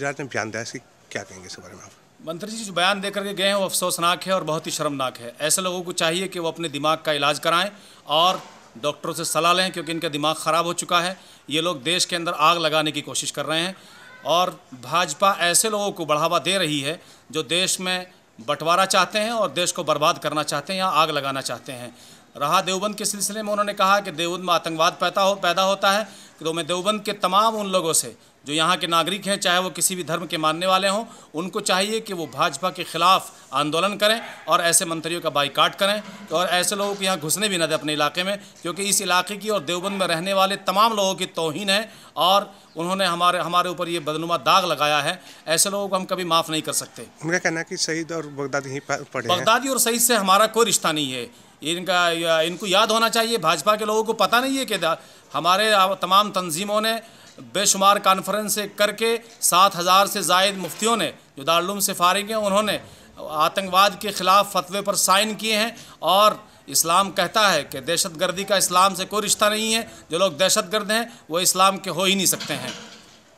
کی کیا کہیں گے اس بارے میں آپ منتری جی جو بیان دے کر کے گئے ہیں وہ افسوسناک ہے اور بہت ہی شرمناک ہے ایسے لوگوں کو چاہیے کہ وہ اپنے دماغ کا علاج کرائیں اور ڈاکٹروں سے صلاح لیں کیونکہ ان کا دماغ خراب ہو چکا ہے یہ لوگ دیش کے اندر آگ لگانے کی کوشش کر رہے ہیں اور بھاجپا ایسے لوگوں کو بڑھاوا دے رہی ہے جو دیش میں بٹوارا چاہتے ہیں اور دیش کو برباد کرنا چاہتے ہیں یا آگ لگانا چاہتے ہیں رہا دیوبند کے سلسلے میں انہوں نے کہا کہ دیوبند میں آتنگواد پیدا ہو پیدا ہوتا ہے میں دیوبند کے تمام ان لوگوں سے جو یہاں کے ناگرک ہیں چاہے وہ کسی بھی دھرم کے ماننے والے ہوں ان کو چاہیے کہ وہ بھاجپا کے خلاف آندولن کریں اور ایسے منتریوں کا کارٹ کریں اور ایسے لوگوں کو یہاں گھسنے بھی نہ دیں اپنے علاقے میں کیونکہ اس علاقے کی اور دیوبند میں رہنے والے تمام لوگوں کی توہین ہیں اور انہوں نے ہمارے ہمارے اوپر یہ بدنما داغ لگایا ہے ایسے لوگوں کو ہم کبھی معاف نہیں کر سکتے ان کا کہنا ہے کہ سعید اور بغدادی بغدادی اور سعید سے ہمارا کوئی رشتہ نہیں ہے ان کا ان کو یاد ہونا چاہیے بھاجپا کے لوگوں کو پتہ نہیں ہے کہ ہمارے تمام تنظیموں نے بے شمار کانفرنس کر کے سات ہزار سے زائد مفتیوں نے جو دارالعلوم سے فارغ ہیں انہوں نے آتنگواد کے خلاف فتوے پر سائن کیے ہیں اور اسلام کہتا ہے کہ دہشت گردی کا اسلام سے کوئی رشتہ نہیں ہے جو لوگ دہشت گرد ہیں وہ اسلام کے ہو ہی نہیں سکتے ہیں